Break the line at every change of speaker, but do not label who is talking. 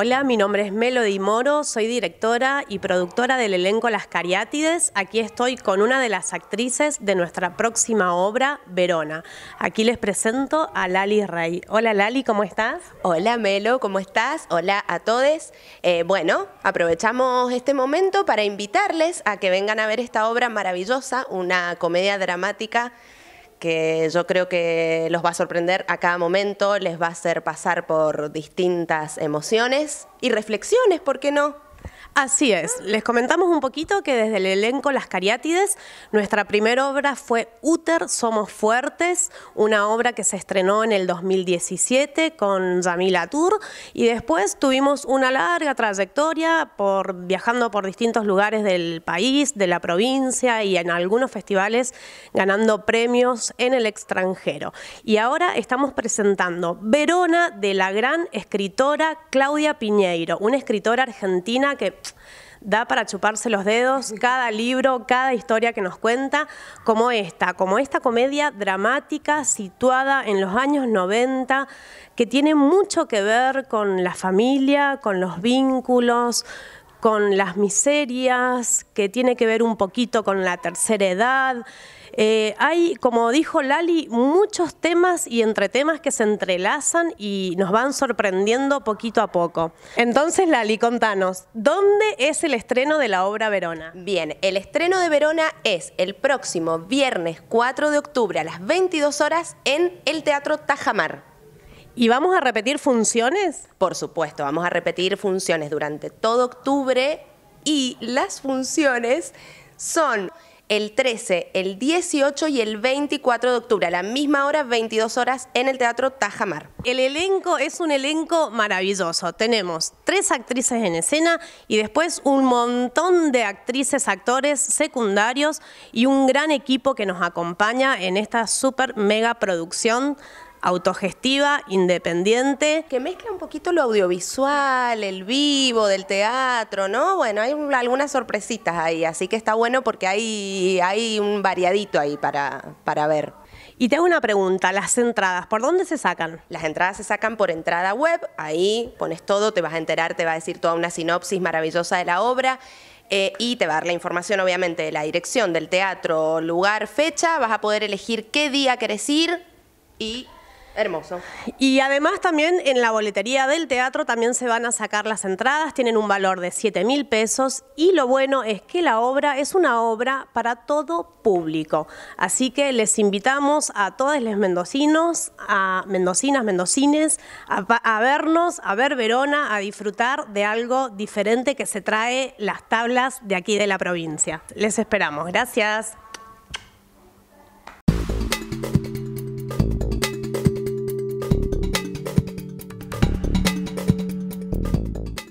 Hola, mi nombre es Melody Moro, soy directora y productora del elenco Las Cariátides. Aquí estoy con una de las actrices de nuestra próxima obra, Verona. Aquí les presento a Lali Rey. Hola
Lali, ¿cómo estás? Hola Melo, ¿cómo estás? Hola a todos. Eh, bueno, aprovechamos este momento para invitarles a que vengan a ver esta obra maravillosa, una comedia dramática que yo creo que los va a sorprender a cada momento, les va a hacer pasar por distintas emociones y reflexiones, ¿por qué no? Así es. Les comentamos un poquito que desde el elenco Las Cariátides, nuestra primera
obra fue Úter Somos Fuertes, una obra que se estrenó en el 2017 con Yamila Tour y después tuvimos una larga trayectoria por viajando por distintos lugares del país, de la provincia y en algunos festivales ganando premios en el extranjero. Y ahora estamos presentando Verona de la gran escritora Claudia Piñeiro, una escritora argentina que da para chuparse los dedos cada libro, cada historia que nos cuenta, como esta, como esta comedia dramática situada en los años 90, que tiene mucho que ver con la familia, con los vínculos, con las miserias, que tiene que ver un poquito con la tercera edad. Eh, hay, como dijo Lali, muchos temas y entre temas que se entrelazan y nos van sorprendiendo poquito a poco. Entonces, Lali, contanos, ¿dónde
es el estreno de la obra Verona? Bien, el estreno de Verona es el próximo viernes 4 de octubre a las 22 horas en el Teatro Tajamar. ¿Y vamos a repetir funciones? Por supuesto, vamos a repetir funciones durante todo octubre y las funciones son el 13, el 18 y el 24 de octubre, a la misma hora, 22 horas, en el Teatro Tajamar.
El elenco es un elenco maravilloso. Tenemos tres actrices en escena y después un montón de actrices, actores secundarios y un gran equipo que nos acompaña en esta super mega producción autogestiva,
independiente. Que mezcla un poquito lo audiovisual, el vivo, del teatro, ¿no? Bueno, hay algunas sorpresitas ahí, así que está bueno porque hay, hay un variadito ahí para, para ver. Y te hago una pregunta, las entradas, ¿por dónde se sacan? Las entradas se sacan por entrada web, ahí pones todo, te vas a enterar, te va a decir toda una sinopsis maravillosa de la obra. Eh, y te va a dar la información, obviamente, de la dirección del teatro, lugar, fecha. Vas a poder elegir qué día quieres ir y Hermoso. Y
además también en la boletería del teatro también se van a sacar las entradas, tienen un valor de 7 mil pesos y lo bueno es que la obra es una obra para todo público. Así que les invitamos a todos los mendocinos, a mendocinas, mendocines, a vernos, a ver Verona, a disfrutar de algo diferente que se trae las tablas de aquí de la provincia. Les esperamos. Gracias.